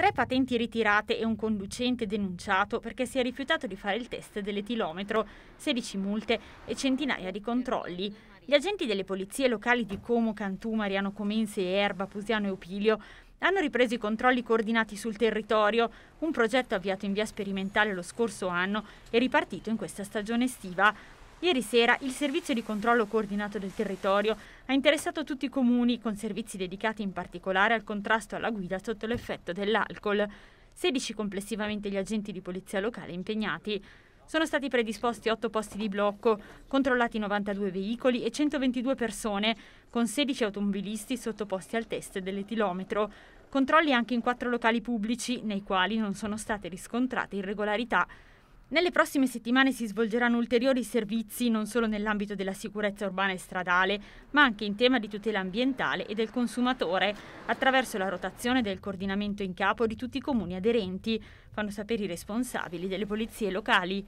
tre patenti ritirate e un conducente denunciato perché si è rifiutato di fare il test dell'etilometro, 16 multe e centinaia di controlli. Gli agenti delle polizie locali di Como, Cantù, Mariano Comense e Erba, Pusiano e Opilio hanno ripreso i controlli coordinati sul territorio, un progetto avviato in via sperimentale lo scorso anno e ripartito in questa stagione estiva. Ieri sera il servizio di controllo coordinato del territorio ha interessato tutti i comuni con servizi dedicati in particolare al contrasto alla guida sotto l'effetto dell'alcol. 16 complessivamente gli agenti di polizia locale impegnati. Sono stati predisposti 8 posti di blocco, controllati 92 veicoli e 122 persone, con 16 automobilisti sottoposti al test dell'etilometro. Controlli anche in quattro locali pubblici, nei quali non sono state riscontrate irregolarità. Nelle prossime settimane si svolgeranno ulteriori servizi non solo nell'ambito della sicurezza urbana e stradale, ma anche in tema di tutela ambientale e del consumatore, attraverso la rotazione del coordinamento in capo di tutti i comuni aderenti, fanno sapere i responsabili delle polizie locali.